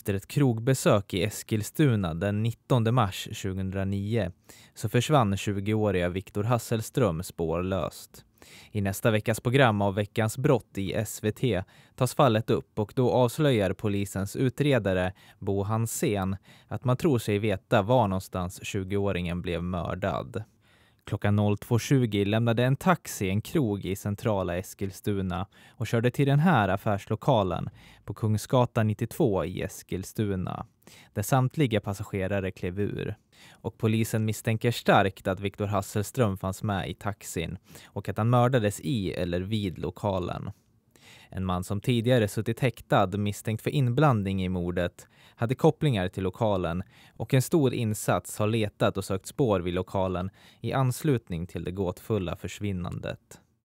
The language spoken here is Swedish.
Efter ett krogbesök i Eskilstuna den 19 mars 2009 så försvann 20-åriga Viktor Hasselström spårlöst. I nästa veckas program av Veckans brott i SVT tas fallet upp och då avslöjar polisens utredare Bo Hansén att man tror sig veta var någonstans 20-åringen blev mördad. Klockan 02.20 lämnade en taxi en krog i centrala Eskilstuna och körde till den här affärslokalen på Kungsgatan 92 i Eskilstuna där samtliga passagerare klev ur. Och polisen misstänker starkt att Viktor Hasselström fanns med i taxin och att han mördades i eller vid lokalen. En man som tidigare suttit häktad misstänkt för inblandning i mordet hade kopplingar till lokalen och en stor insats har letat och sökt spår vid lokalen i anslutning till det gåtfulla försvinnandet.